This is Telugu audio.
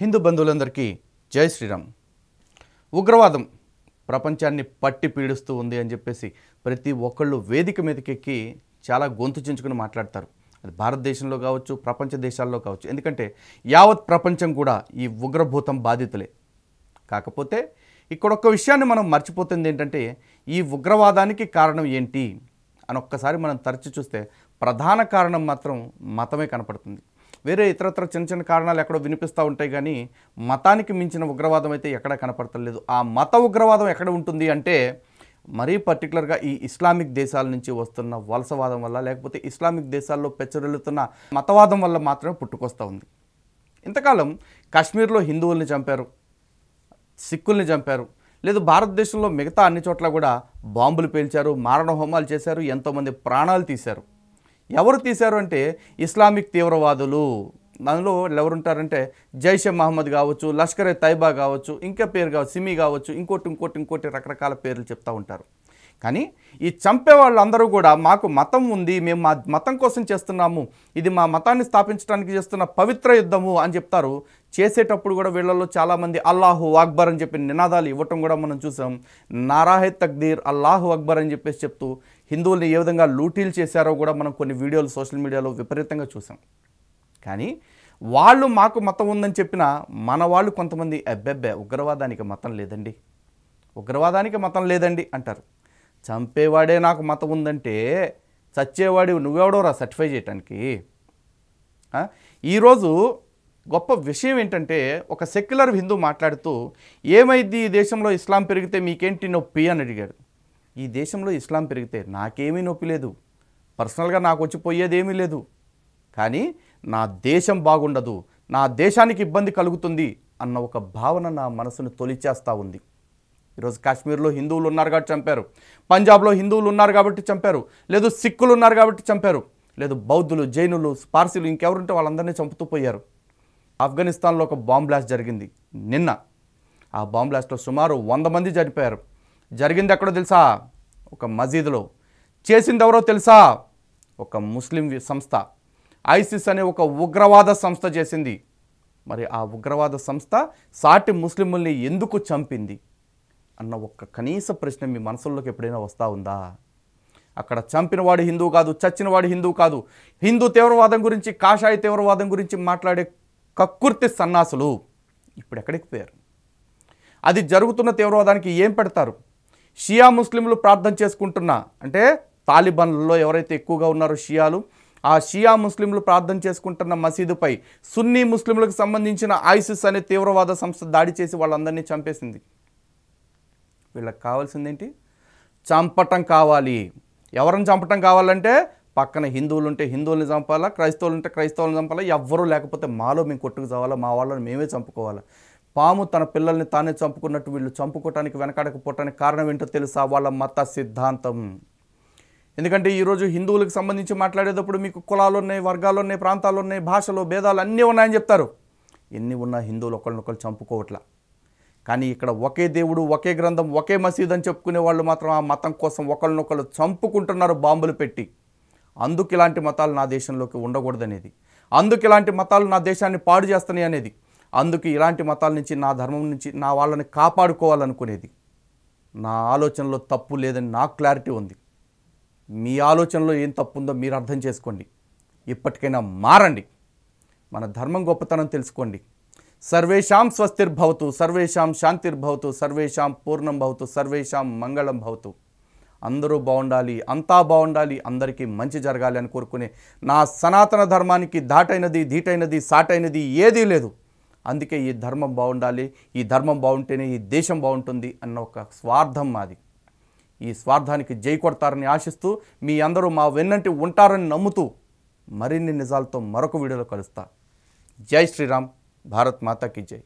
హిందూ బంధువులందరికీ జై శ్రీరామ్ ఉగ్రవాదం ప్రపంచాన్ని పట్టి పీడిస్తూ ఉంది అని చెప్పేసి ప్రతి ఒక్కళ్ళు వేదిక మీదకెక్కి చాలా గొంతు చించుకుని మాట్లాడతారు అది భారతదేశంలో కావచ్చు ప్రపంచ దేశాల్లో కావచ్చు ఎందుకంటే యావత్ ప్రపంచం కూడా ఈ ఉగ్రభూతం బాధితులే కాకపోతే ఇక్కడ ఒక్క విషయాన్ని మనం మర్చిపోతుంది ఏంటంటే ఈ ఉగ్రవాదానికి కారణం ఏంటి అని ఒక్కసారి మనం తరచి చూస్తే ప్రధాన కారణం మాత్రం మతమే కనపడుతుంది వేరే ఇతరత్ర చిన్న చిన్న కారణాలు ఎక్కడో వినిపిస్తూ ఉంటాయి కానీ మతానికి మించిన ఉగ్రవాదం అయితే ఎక్కడ కనపడతలేదు ఆ మత ఉగ్రవాదం ఎక్కడ ఉంటుంది అంటే మరీ పర్టికులర్గా ఈ ఇస్లామిక్ దేశాల నుంచి వస్తున్న వలసవాదం వల్ల లేకపోతే ఇస్లామిక్ దేశాల్లో పెచ్చరిల్లుతున్న మతవాదం వల్ల మాత్రమే పుట్టుకొస్తూ ఉంది ఇంతకాలం కాశ్మీర్లో హిందువుల్ని చంపారు సిక్కుల్ని చంపారు లేదు భారతదేశంలో మిగతా అన్ని చోట్ల కూడా బాంబులు పేల్చారు మారణ హోమాలు చేశారు ఎంతోమంది ప్రాణాలు తీశారు ఎవరు తీశారు అంటే ఇస్లామిక్ తీవ్రవాదులు అందులో ఎవరుంటారంటే జైషే మహమ్మద్ కావచ్చు లష్కర్ ఏ తైబా కావచ్చు ఇంకా పేరు కావచ్చు సిమి కావచ్చు ఇంకోటి ఇంకోటి ఇంకోటి రకరకాల పేర్లు చెప్తూ ఉంటారు కానీ ఈ చంపే వాళ్ళందరూ కూడా మాకు మతం ఉంది మేము మా మతం కోసం చేస్తున్నాము ఇది మా మతాన్ని స్థాపించడానికి చేస్తున్న పవిత్ర యుద్ధము అని చెప్తారు చేసేటప్పుడు కూడా వీళ్ళలో చాలామంది అల్లాహు అక్బర్ అని చెప్పి నినాదాలు ఇవ్వటం కూడా మనం చూసాం నారాహే తక్దీర్ అల్లాహు అక్బర్ అని చెప్పేసి చెప్తూ హిందువుల్ని ఏ విధంగా లూటీలు చేశారో కూడా మనం కొన్ని వీడియోలు సోషల్ మీడియాలో విపరీతంగా చూసాం కానీ వాళ్ళు మాకు మతం ఉందని చెప్పిన మన వాళ్ళు కొంతమంది అబ్బెబ్బే ఉగ్రవాదానికి మతం లేదండి ఉగ్రవాదానికి మతం లేదండి అంటారు చంపేవాడే నాకు మతం ఉందంటే చచ్చేవాడి నువ్వెవడోరా సర్టిఫై చేయటానికి ఈరోజు గొప్ప విషయం ఏంటంటే ఒక సెక్యులర్ హిందూ మాట్లాడుతూ ఏమైంది ఈ దేశంలో ఇస్లాం పెరిగితే మీకేంటి నొప్పి అని అడిగాడు ఈ దేశంలో ఇస్లాం పెరిగితే నాకేమీ నొప్పి లేదు పర్సనల్గా నాకు వచ్చిపోయేది ఏమీ లేదు కానీ నా దేశం బాగుండదు నా దేశానికి ఇబ్బంది కలుగుతుంది అన్న ఒక భావన నా మనసును తొలిచేస్తూ ఉంది ఈరోజు కాశ్మీర్లో హిందువులు ఉన్నారు కాబట్టి చంపారు పంజాబ్లో హిందువులు ఉన్నారు కాబట్టి చంపారు లేదు సిక్కులు ఉన్నారు కాబట్టి చంపారు లేదు బౌద్ధులు జైనులు పార్సీలు ఇంకెవరుంటే వాళ్ళందరినీ చంపుతూ పోయారు ఆఫ్ఘనిస్తాన్లో ఒక బాంబ్ బ్లాస్ట్ జరిగింది నిన్న ఆ బాంబ్ బ్లాస్ట్లో సుమారు వంద మంది చనిపోయారు జరిగింది ఎక్కడో తెలుసా ఒక మసీదులో చేసింది ఎవరో తెలుసా ఒక ముస్లిం సంస్థ ఐసిస్ అనే ఒక ఉగ్రవాద సంస్థ చేసింది మరి ఆ ఉగ్రవాద సంస్థ సాటి ముస్లిముల్ని ఎందుకు చంపింది అన్న ఒక్క కనీస ప్రశ్న మీ మనసుల్లోకి ఎప్పుడైనా వస్తూ ఉందా అక్కడ చంపినవాడు హిందూ కాదు చచ్చినవాడు హిందూ కాదు హిందూ తీవ్రవాదం గురించి కాషాయ తీవ్రవాదం గురించి మాట్లాడే కక్కుర్తి సన్నాసులు ఇప్పుడు ఎక్కడికి పోయారు అది జరుగుతున్న తీవ్రవాదానికి ఏం పెడతారు షియా ముస్లింలు ప్రార్థన చేసుకుంటున్న అంటే తాలిబన్లలో ఎవరైతే ఎక్కువగా ఉన్నారో షియాలు ఆ షియా ముస్లింలు ప్రార్థన చేసుకుంటున్న మసీదుపై సున్నీ ముస్లింలకు సంబంధించిన ఐసిస్ అనే తీవ్రవాద సంస్థ దాడి చేసి వాళ్ళందరినీ చంపేసింది వీళ్ళకి కావాల్సింది ఏంటి చంపటం కావాలి ఎవరిని చంపటం కావాలంటే పక్కన హిందువులు ఉంటే హిందువుల్ని చంపాలా క్రైస్తవులు ఉంటే క్రైస్తవులను చంపాలా ఎవ్వరూ లేకపోతే మాలో మేము కొట్టుకు చావాలా మా వాళ్ళని మేమే చంపుకోవాలా పాము తన పిల్లల్ని తానే చంపుకున్నట్టు వీళ్ళు చంపుకోవటానికి వెనకాడకపోవటానికి కారణం ఏంటో తెలుసా వాళ్ళ మత సిద్ధాంతం ఎందుకంటే ఈరోజు హిందువులకు సంబంధించి మాట్లాడేటప్పుడు మీకు కులాలు ఉన్నాయి వర్గాలు ఉన్నాయి ప్రాంతాలు ఉన్నాయి భాషలు భేదాలు అన్నీ ఉన్నాయని చెప్తారు ఎన్ని ఉన్నా హిందువులు ఒకళ్ళనొకళ్ళు చంపుకోవట్లా కానీ ఇక్కడ ఒకే దేవుడు ఒకే గ్రంథం ఒకే మసీద్ అని చెప్పుకునే వాళ్ళు మాత్రం ఆ మతం కోసం ఒకళ్ళనొకళ్ళు చంపుకుంటున్నారు బాంబులు పెట్టి అందుకు ఇలాంటి మతాలు నా దేశంలోకి ఉండకూడదనేది అందుకు ఇలాంటి మతాలు నా దేశాన్ని పాడు చేస్తున్నాయి అనేది అందుకు ఇలాంటి మతాల నుంచి నా ధర్మం నుంచి నా వాళ్ళని కాపాడుకోవాలనుకునేది నా ఆలోచనలో తప్పు లేదని నాకు క్లారిటీ ఉంది మీ ఆలోచనలో ఏం తప్పు ఉందో మీరు అర్థం చేసుకోండి ఇప్పటికైనా మారండి మన ధర్మం గొప్పతనం తెలుసుకోండి సర్వేషాం స్వస్తిర్భవతు సర్వేషాం శాంతిర్భవతు సర్వేషాం పూర్ణం భవతు సర్వేషాం మంగళం భవతు అందరూ బాగుండాలి అంతా బాగుండాలి అందరికీ మంచి జరగాలి అని కోరుకునే నా సనాతన ధర్మానికి దాటైనది ధీటైనది సాటైనది ఏదీ లేదు అందుకే ఈ ధర్మం బాగుండాలి ఈ ధర్మం బాగుంటేనే ఈ దేశం బాగుంటుంది అన్న ఒక స్వార్థం మాది ఈ స్వార్థానికి జై కొడతారని ఆశిస్తూ మీ అందరూ మా వెన్నంటి ఉంటారని నమ్ముతూ మరిన్ని నిజాలతో మరొక వీడియోలో కలుస్తా జై శ్రీరామ్ భారత్ మాతాకి జై